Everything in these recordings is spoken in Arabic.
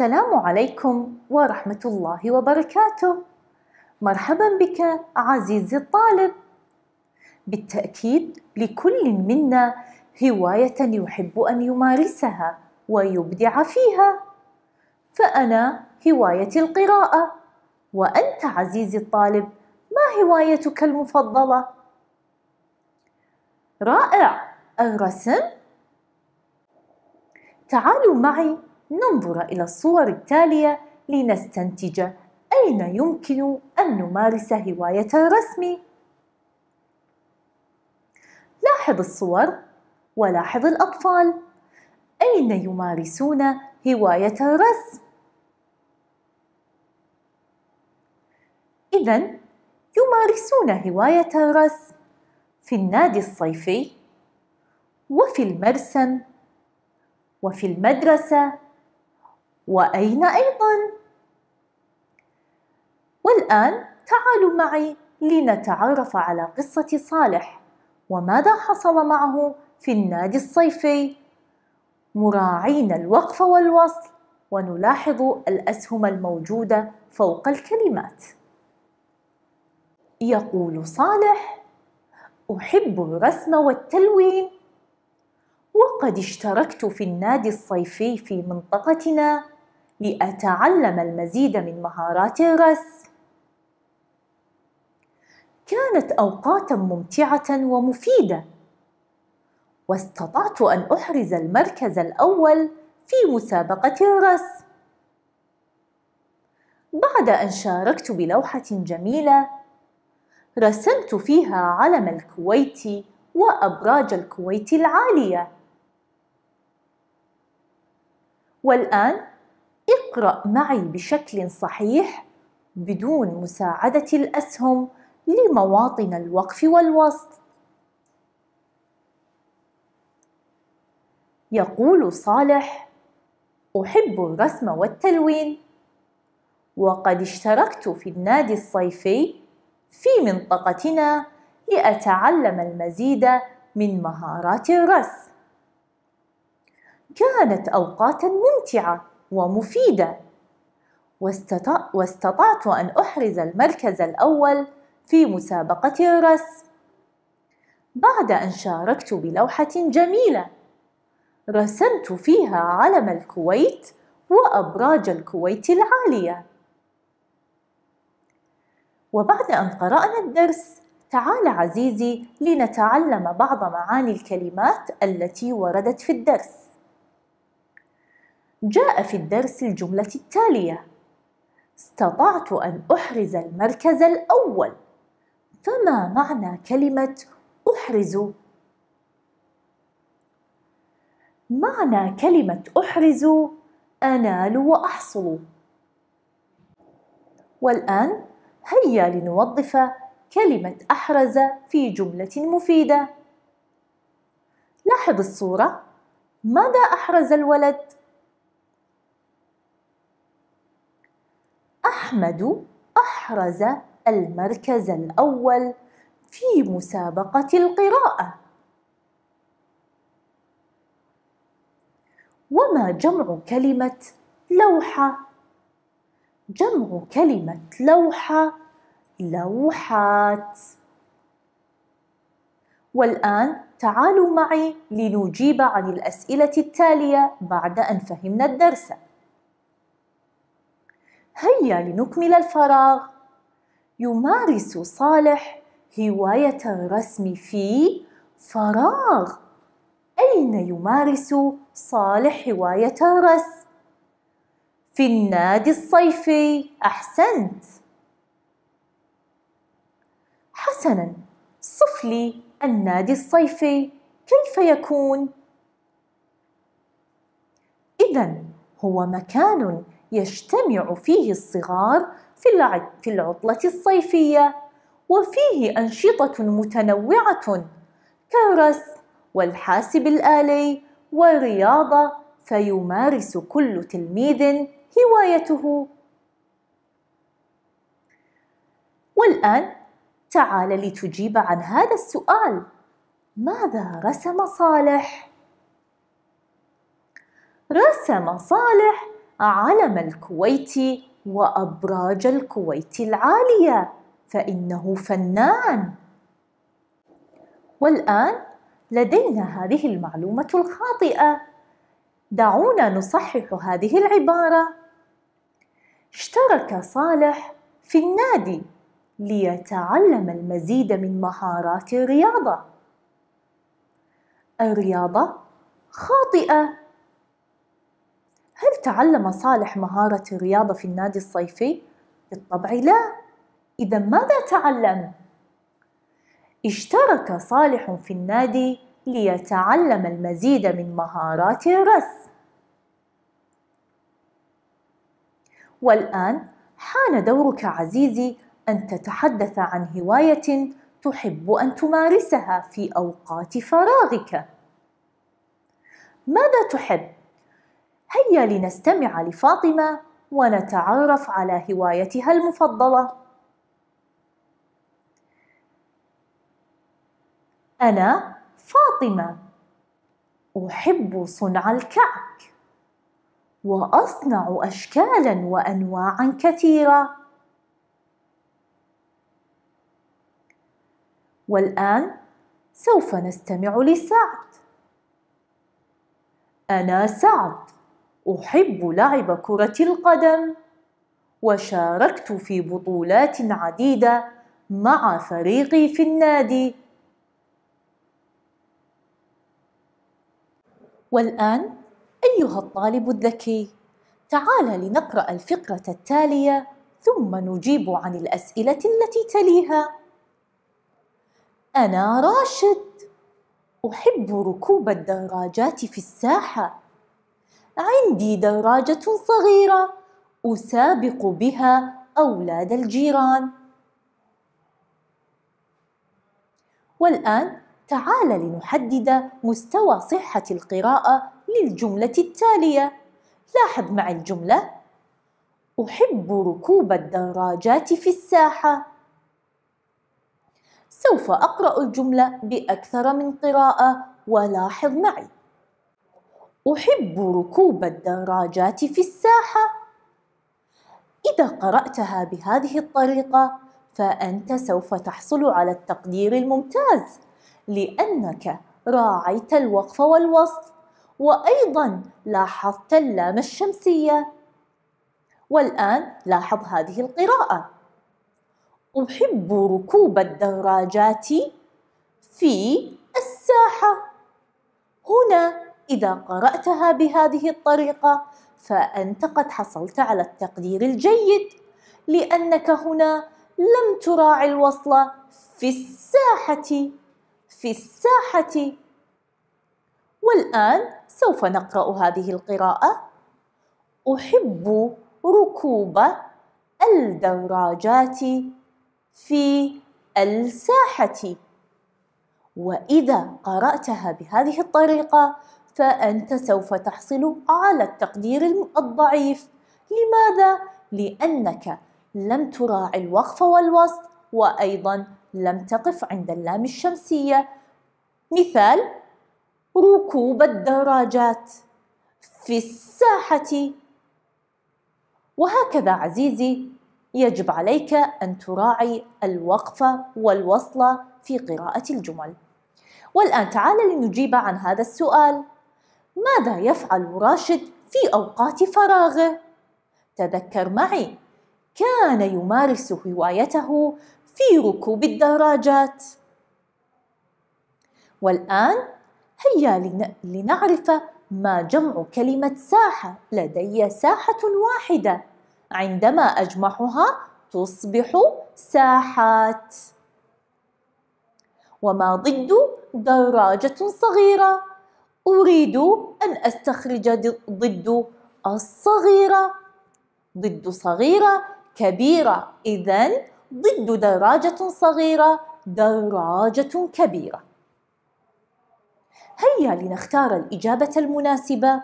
السلام عليكم ورحمة الله وبركاته. مرحبا بك عزيزي الطالب. بالتأكيد لكل منا هواية يحب أن يمارسها ويبدع فيها. فأنا هوايتي القراءة، وأنت عزيزي الطالب ما هوايتك المفضلة؟ رائع، الرسم؟ تعالوا معي ننظر إلى الصور التالية لنستنتج أين يمكن أن نمارس هواية الرسم. لاحظ الصور ولاحظ الأطفال أين يمارسون هواية الرسم. إذا يمارسون هواية الرسم في النادي الصيفي وفي المرسم وفي المدرسة وأين أيضا؟ والآن تعالوا معي لنتعرف على قصة صالح وماذا حصل معه في النادي الصيفي مراعين الوقف والوصل ونلاحظ الأسهم الموجودة فوق الكلمات يقول صالح أحب الرسم والتلوين وقد اشتركت في النادي الصيفي في منطقتنا لأتعلم المزيد من مهارات الرسم. كانت أوقاتًا ممتعة ومفيدة، واستطعت أن أحرز المركز الأول في مسابقة الرسم. بعد أن شاركت بلوحة جميلة، رسمت فيها علم الكويت وأبراج الكويت العالية. والآن اقرأ معي بشكل صحيح بدون مساعدة الأسهم لمواطن الوقف والوسط. يقول صالح: أحب الرسم والتلوين، وقد اشتركت في النادي الصيفي في منطقتنا لأتعلم المزيد من مهارات الرسم. كانت أوقاتا ممتعة ومفيدة واستطعت أن أحرز المركز الأول في مسابقة الرسم بعد أن شاركت بلوحة جميلة رسمت فيها علم الكويت وأبراج الكويت العالية وبعد أن قرأنا الدرس تعال عزيزي لنتعلم بعض معاني الكلمات التي وردت في الدرس جاء في الدرس الجملة التالية: استطعت أن أحرز المركز الأول، فما معنى كلمة أحرز؟ معنى كلمة أحرز أنال وأحصل. والآن هيا لنوظف كلمة أحرز في جملة مفيدة. لاحظ الصورة، ماذا أحرز الولد؟ أحمد أحرز المركز الأول في مسابقة القراءة وما جمع كلمة لوحة؟ جمع كلمة لوحة لوحات والآن تعالوا معي لنجيب عن الأسئلة التالية بعد أن فهمنا الدرس هيا لنكمل الفراغ يمارس صالح هواية الرسم في فراغ أين يمارس صالح هواية الرسم؟ في النادي الصيفي أحسنت حسنا صف لي النادي الصيفي كيف يكون؟ إذا هو مكان يجتمع فيه الصغار في العطلة الصيفية وفيه أنشطة متنوعة كالرسم والحاسب الآلي والرياضة فيمارس كل تلميذ هوايته والآن تعال لتجيب عن هذا السؤال ماذا رسم صالح؟ رسم صالح علم الكويت وأبراج الكويت العالية فإنه فنان والآن لدينا هذه المعلومة الخاطئة دعونا نصحح هذه العبارة اشترك صالح في النادي ليتعلم المزيد من مهارات الرياضة الرياضة خاطئة هل تعلم صالح مهارة الرياضة في النادي الصيفي؟ بالطبع لا إذا ماذا تعلم؟ اشترك صالح في النادي ليتعلم المزيد من مهارات الرسم والآن حان دورك عزيزي أن تتحدث عن هواية تحب أن تمارسها في أوقات فراغك ماذا تحب؟ هيا لنستمع لفاطمة ونتعرف على هوايتها المفضلة. أنا فاطمة، أحب صنع الكعك، وأصنع أشكالا وأنواعا كثيرة. والآن سوف نستمع لسعد. أنا سعد. أحب لعب كرة القدم وشاركت في بطولات عديدة مع فريقي في النادي والآن أيها الطالب الذكي تعال لنقرأ الفقرة التالية ثم نجيب عن الأسئلة التي تليها أنا راشد أحب ركوب الدراجات في الساحة عندي دراجة صغيرة أسابق بها أولاد الجيران والآن تعال لنحدد مستوى صحة القراءة للجملة التالية لاحظ مع الجملة أحب ركوب الدراجات في الساحة سوف أقرأ الجملة بأكثر من قراءة ولاحظ معي أحب ركوب الدراجات في الساحة. إذا قرأتها بهذه الطريقة، فأنت سوف تحصل على التقدير الممتاز، لأنك راعيت الوقف والوصف، وأيضًا لاحظت اللام الشمسية. والآن لاحظ هذه القراءة. أحب ركوب الدراجات في الساحة. هنا إذا قرأتها بهذه الطريقة فأنت قد حصلت على التقدير الجيد لأنك هنا لم تراعي الوصل في الساحة في الساحة والآن سوف نقرأ هذه القراءة أحب ركوب الدراجات في الساحة وإذا قرأتها بهذه الطريقة فأنت سوف تحصل على التقدير الضعيف لماذا؟ لأنك لم تراعي الوقف والوسط وأيضا لم تقف عند اللام الشمسية مثال ركوب الدراجات في الساحة وهكذا عزيزي يجب عليك أن تراعي الوقف والوصل في قراءة الجمل والآن تعال لنجيب عن هذا السؤال ماذا يفعل راشد في أوقات فراغه؟ تذكر معي كان يمارس هوايته في ركوب الدراجات والآن هيا لنعرف ما جمع كلمة ساحة لدي ساحة واحدة عندما أجمعها تصبح ساحات وما ضد دراجة صغيرة أريد أن أستخرج ضد الصغيرة ضد صغيرة كبيرة إذا ضد دراجة صغيرة دراجة كبيرة هيا لنختار الإجابة المناسبة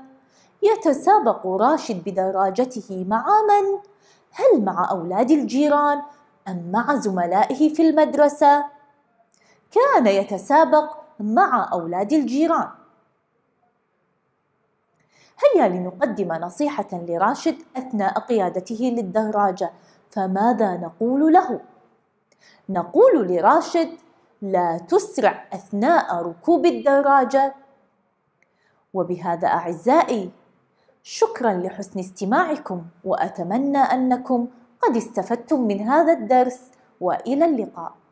يتسابق راشد بدراجته مع من؟ هل مع أولاد الجيران أم مع زملائه في المدرسة؟ كان يتسابق مع أولاد الجيران هيا لنقدم نصيحة لراشد أثناء قيادته للدراجة فماذا نقول له؟ نقول لراشد لا تسرع أثناء ركوب الدراجة وبهذا أعزائي شكرا لحسن استماعكم وأتمنى أنكم قد استفدتم من هذا الدرس وإلى اللقاء